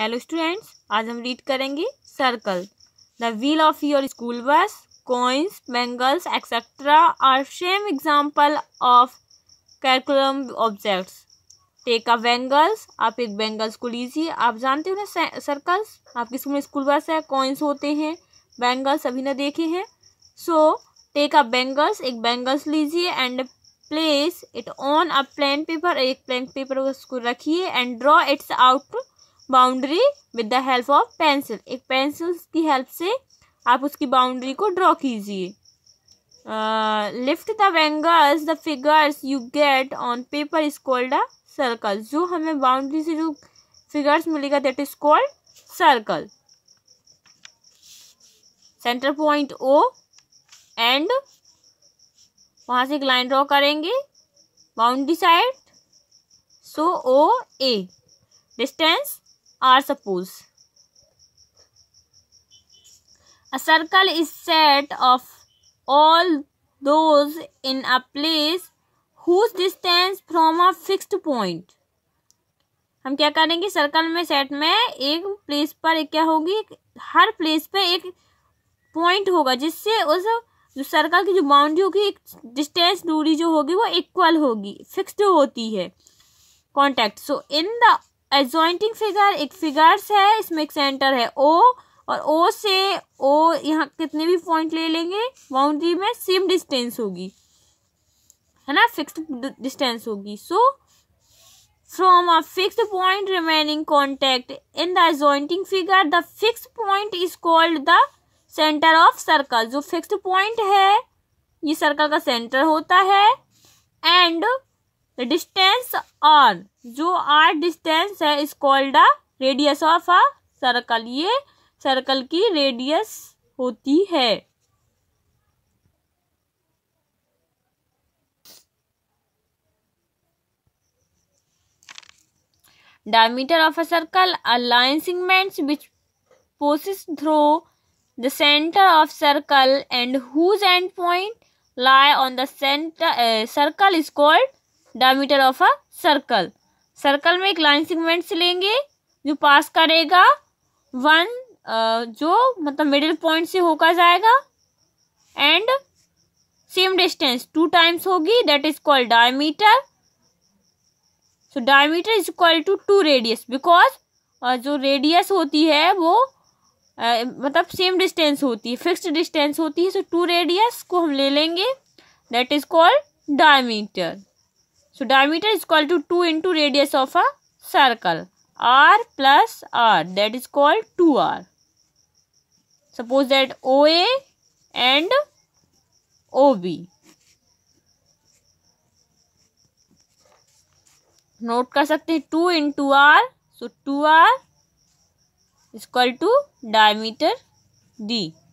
hello students आज हम read करेंगे circle the wheel of your school bus coins bangles etcetera are same example of कैलकुलम objects take a bangles आप एक bangles को लीजिए आप जानते हो ना सर्कल्स आपके स्कूल में स्कूल बस है कॉइंस होते हैं बैंगल्स सभी ने देखे हैं सो टेक अ बेंगल्स एक बैंगल्स लीजिए and place it on a plain paper एक प्लेन पेपर उसको रखिए and draw its out boundary with the help of pencil एक पेंसिल की हेल्प से आप उसकी बाउंड्री को ड्रॉ कीजिए lift the bangles the figures you get on paper is called a circle जो हमें बाउंड्री से जो फिगर्स मिलेगा that is called circle centre point O and वहाँ से एक लाइन ड्रॉ करेंगे boundary side so O A distance R suppose a circle is set of all those in a place whose distance from a fixed point हम क्या करेंगे circle में set में एक प्लेस पर एक क्या होगी हर प्लेस पे एक पॉइंट होगा जिससे उस जो सर्कल की जो बाउंड्री होगी एक डिस्टेंस दूरी जो होगी वो इक्वल होगी फिक्स्ड होती है कॉन्टैक्ट सो इन द एजॉइंटिंग फिगर एक फिगर्स है इसमें एक सेंटर है ओ और ओ से ओ यहाँ कितने भी पॉइंट ले लेंगे बाउंड्री में सेम डिस्टेंस होगी है ना फिक्स डिस्टेंस होगी so from a fix point remaining contact in the एजॉइंटिंग figure the fix point is called the centre of circle जो फिक्स पॉइंट है ये सर्कल का सेंटर होता है एंड डिस्टेंस आर जो आर डिस्टेंस है is called radius of a circle ये सर्कल की रेडियस होती है diameter of a circle a line segments which passes through the centre of circle and whose end point lie on the centre circle is called diameter of a circle circle में एक line segment से लेंगे जो पास करेगा one uh, जो मतलब middle point से होकर जाएगा and same distance two times होगी that is called diameter so diameter is equal to two radius because जो रेडियस होती है वो uh, मतलब सेम डिस्टेंस होती है फिक्स्ड डिस्टेंस होती है सो टू रेडियस को हम ले लेंगे that is called diameter so diameter is call to two into radius of a circle R plus R that is called two R suppose that O and O B note कर सकते हैं two into R so two R is call to diameter D